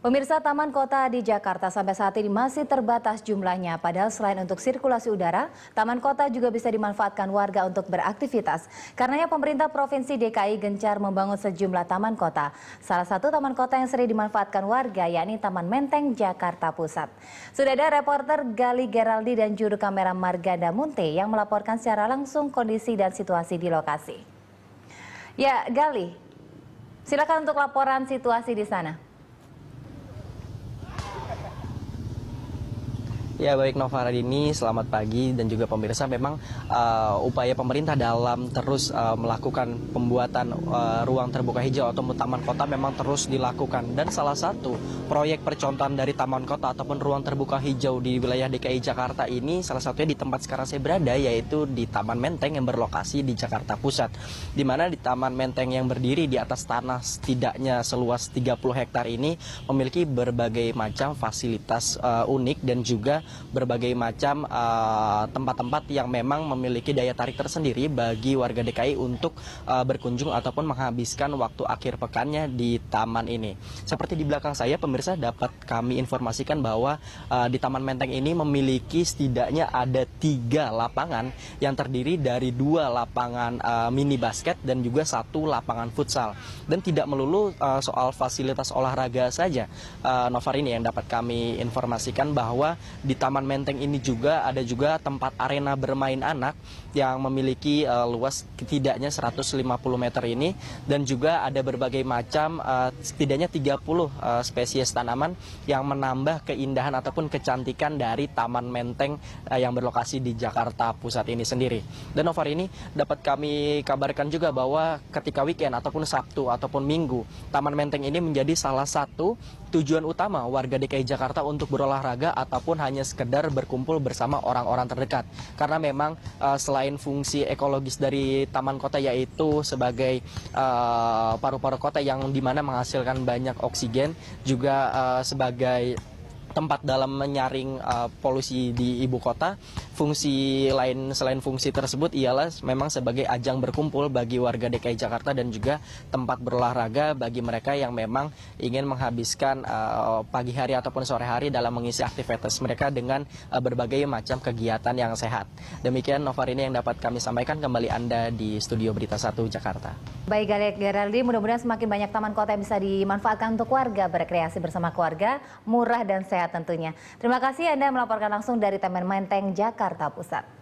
Pemirsa Taman Kota di Jakarta sampai saat ini masih terbatas jumlahnya. Padahal selain untuk sirkulasi udara, Taman Kota juga bisa dimanfaatkan warga untuk beraktivitas. Karenanya pemerintah Provinsi DKI gencar membangun sejumlah taman kota. Salah satu taman kota yang sering dimanfaatkan warga yakni Taman Menteng, Jakarta Pusat. Sudah ada reporter Gali Geraldi dan juru kamera Marganda Munte yang melaporkan secara langsung kondisi dan situasi di lokasi. Ya, Gali, silakan untuk laporan situasi di sana. Ya baik Nova Radini, selamat pagi dan juga pemirsa. Memang uh, upaya pemerintah dalam terus uh, melakukan pembuatan uh, ruang terbuka hijau atau taman kota memang terus dilakukan. Dan salah satu proyek percontohan dari taman kota ataupun ruang terbuka hijau di wilayah DKI Jakarta ini salah satunya di tempat sekarang saya berada yaitu di Taman Menteng yang berlokasi di Jakarta Pusat. Di mana di Taman Menteng yang berdiri di atas tanah setidaknya seluas 30 hektar ini memiliki berbagai macam fasilitas uh, unik dan juga berbagai macam eh, tempat-tempat uh, yang memang memiliki daya tarik tersendiri bagi warga DKI untuk uh, berkunjung ataupun menghabiskan waktu akhir pekannya di taman ini. Seperti di belakang saya pemirsa dapat kami informasikan bahwa uh, di Taman Menteng ini memiliki setidaknya ada tiga lapangan yang terdiri dari dua lapangan uh, mini basket dan juga satu lapangan futsal dan tidak melulu uh, soal fasilitas olahraga saja. Uh, Novar ini yang dapat kami informasikan bahwa di Taman Menteng ini juga ada juga tempat arena bermain anak yang memiliki uh, luas setidaknya 150 meter ini dan juga ada berbagai macam uh, setidaknya 30 uh, eh, spesies tanaman yang menambah keindahan ataupun kecantikan dari Taman Menteng uh, yang berlokasi di Jakarta Pusat ini sendiri. Dan over ini dapat kami kabarkan juga bahwa ketika weekend ataupun Sabtu ataupun Minggu, Taman Menteng ini menjadi salah satu tujuan utama warga DKI Jakarta untuk berolahraga ataupun hanya sekedar berkumpul bersama orang-orang terdekat. Karena memang uh, selain fungsi ekologis dari taman kota yaitu sebagai eh, paru-paru uh, kota yang dimana menghasilkan banyak oksigen, juga uh, sebagai tempat dalam menyaring uh, polusi di ibu kota. Fungsi lain selain fungsi tersebut ialah memang sebagai ajang berkumpul bagi warga DKI Jakarta dan juga tempat berolahraga bagi mereka yang memang ingin menghabiskan uh, pagi hari ataupun sore hari dalam mengisi aktivitas mereka dengan uh, berbagai macam kegiatan yang sehat. Demikian Novarini yang dapat kami sampaikan kembali Anda di Studio Berita 1 Jakarta. Baik Galek Geraldi, mudah-mudahan semakin banyak taman kota yang bisa dimanfaatkan untuk warga berkreasi bersama keluarga, murah dan sehat sehat tentunya. Terima kasih Anda melaporkan langsung dari Taman Menteng, Jakarta Pusat.